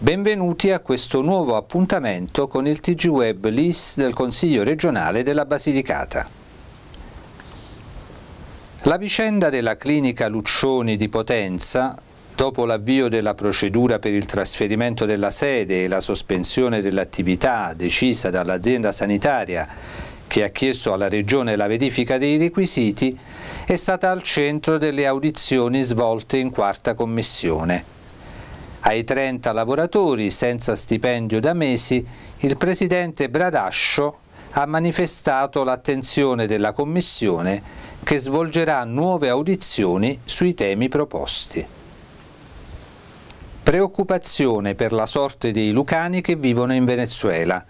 Benvenuti a questo nuovo appuntamento con il TG Web LIS del Consiglio regionale della Basilicata. La vicenda della clinica Luccioni di Potenza, dopo l'avvio della procedura per il trasferimento della sede e la sospensione dell'attività decisa dall'azienda sanitaria che ha chiesto alla Regione la verifica dei requisiti, è stata al centro delle audizioni svolte in quarta commissione. Ai 30 lavoratori senza stipendio da mesi, il presidente Bradascio ha manifestato l'attenzione della Commissione che svolgerà nuove audizioni sui temi proposti. Preoccupazione per la sorte dei lucani che vivono in Venezuela.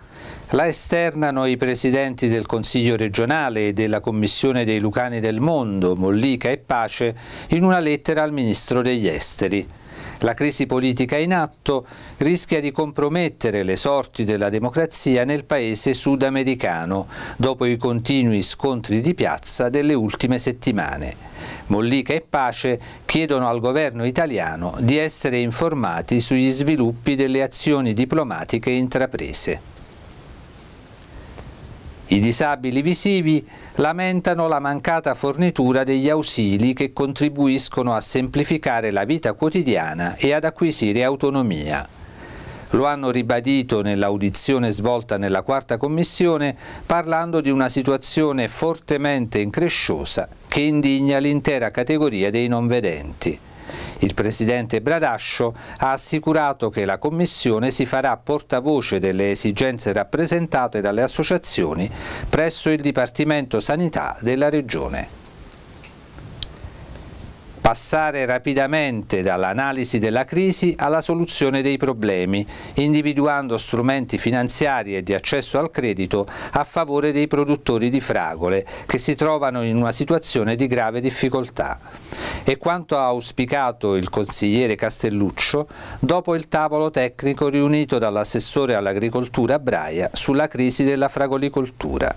La esternano i presidenti del Consiglio regionale e della Commissione dei Lucani del Mondo, Mollica e Pace, in una lettera al Ministro degli Esteri. La crisi politica in atto rischia di compromettere le sorti della democrazia nel paese sudamericano dopo i continui scontri di piazza delle ultime settimane. Mollica e Pace chiedono al governo italiano di essere informati sugli sviluppi delle azioni diplomatiche intraprese. I disabili visivi lamentano la mancata fornitura degli ausili che contribuiscono a semplificare la vita quotidiana e ad acquisire autonomia. Lo hanno ribadito nell'audizione svolta nella quarta commissione parlando di una situazione fortemente incresciosa che indigna l'intera categoria dei non vedenti. Il presidente Bradascio ha assicurato che la Commissione si farà portavoce delle esigenze rappresentate dalle associazioni presso il Dipartimento Sanità della Regione. Passare rapidamente dall'analisi della crisi alla soluzione dei problemi, individuando strumenti finanziari e di accesso al credito a favore dei produttori di fragole che si trovano in una situazione di grave difficoltà e quanto ha auspicato il consigliere Castelluccio dopo il tavolo tecnico riunito dall'assessore all'agricoltura Braia sulla crisi della fragolicoltura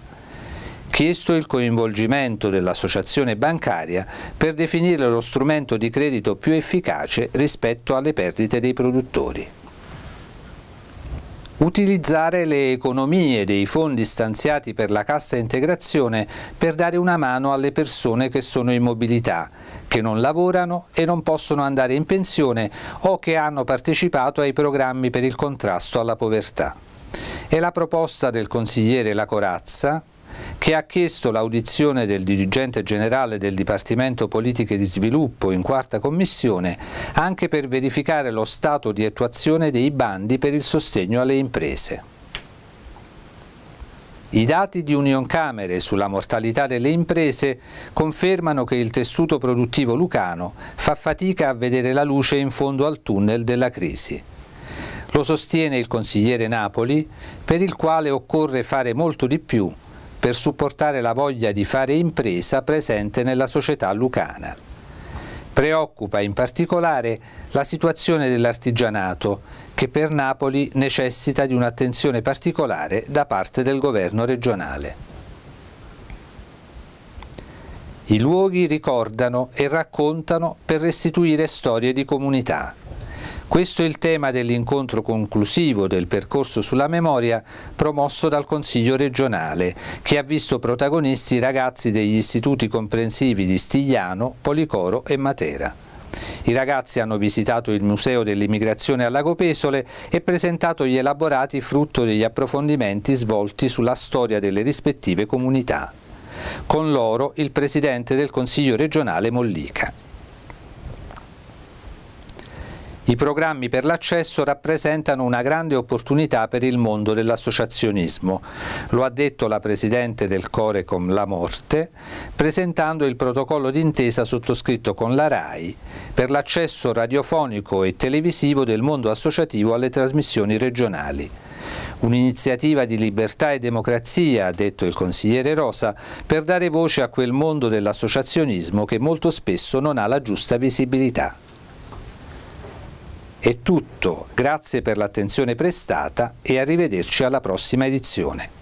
chiesto il coinvolgimento dell'associazione bancaria per definire lo strumento di credito più efficace rispetto alle perdite dei produttori utilizzare le economie dei fondi stanziati per la cassa integrazione per dare una mano alle persone che sono in mobilità, che non lavorano e non possono andare in pensione o che hanno partecipato ai programmi per il contrasto alla povertà. È la proposta del consigliere Lacorazza, che ha chiesto l'audizione del dirigente generale del Dipartimento Politiche di Sviluppo in quarta commissione anche per verificare lo stato di attuazione dei bandi per il sostegno alle imprese. I dati di Union Camere sulla mortalità delle imprese confermano che il tessuto produttivo lucano fa fatica a vedere la luce in fondo al tunnel della crisi. Lo sostiene il consigliere Napoli, per il quale occorre fare molto di più per supportare la voglia di fare impresa presente nella società lucana. Preoccupa in particolare la situazione dell'artigianato che per Napoli necessita di un'attenzione particolare da parte del governo regionale. I luoghi ricordano e raccontano per restituire storie di comunità. Questo è il tema dell'incontro conclusivo del percorso sulla memoria promosso dal Consiglio regionale, che ha visto protagonisti i ragazzi degli istituti comprensivi di Stigliano, Policoro e Matera. I ragazzi hanno visitato il Museo dell'Immigrazione a Lago Pesole e presentato gli elaborati frutto degli approfondimenti svolti sulla storia delle rispettive comunità. Con loro il Presidente del Consiglio regionale Mollica. I programmi per l'accesso rappresentano una grande opportunità per il mondo dell'associazionismo. Lo ha detto la Presidente del Corecom La Morte, presentando il protocollo d'intesa sottoscritto con la RAI per l'accesso radiofonico e televisivo del mondo associativo alle trasmissioni regionali. Un'iniziativa di libertà e democrazia, ha detto il consigliere Rosa, per dare voce a quel mondo dell'associazionismo che molto spesso non ha la giusta visibilità. È tutto, grazie per l'attenzione prestata e arrivederci alla prossima edizione.